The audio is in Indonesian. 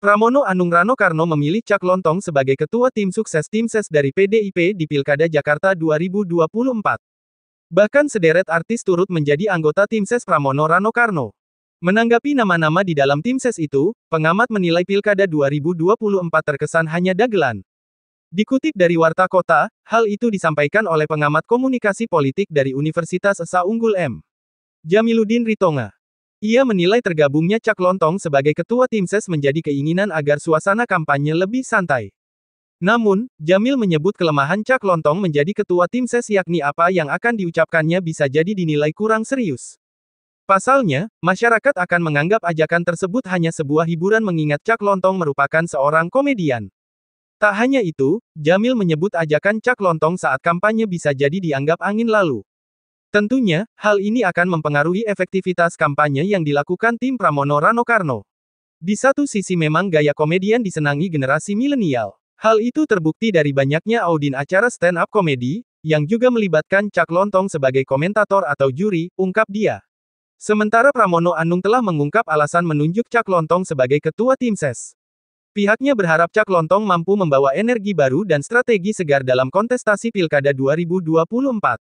Pramono Anung Rano Karno memilih Cak Lontong sebagai ketua tim sukses tim ses dari PDIP di Pilkada Jakarta 2024. Bahkan sederet artis turut menjadi anggota tim ses Pramono Rano Karno. Menanggapi nama-nama di dalam tim ses itu, pengamat menilai Pilkada 2024 terkesan hanya dagelan. Dikutip dari Warta Kota, hal itu disampaikan oleh pengamat komunikasi politik dari Universitas Esa Unggul M. Jamiluddin Ritonga. Ia menilai tergabungnya Cak Lontong sebagai ketua tim ses menjadi keinginan agar suasana kampanye lebih santai. Namun, Jamil menyebut kelemahan Cak Lontong menjadi ketua tim ses yakni apa yang akan diucapkannya bisa jadi dinilai kurang serius. Pasalnya, masyarakat akan menganggap ajakan tersebut hanya sebuah hiburan mengingat Cak Lontong merupakan seorang komedian. Tak hanya itu, Jamil menyebut ajakan Cak Lontong saat kampanye bisa jadi dianggap angin lalu. Tentunya, hal ini akan mempengaruhi efektivitas kampanye yang dilakukan tim Pramono Rano Karno. Di satu sisi memang gaya komedian disenangi generasi milenial. Hal itu terbukti dari banyaknya audin acara stand-up komedi, yang juga melibatkan Cak Lontong sebagai komentator atau juri, ungkap dia. Sementara Pramono Anung telah mengungkap alasan menunjuk Cak Lontong sebagai ketua tim ses. Pihaknya berharap Cak Lontong mampu membawa energi baru dan strategi segar dalam kontestasi Pilkada 2024.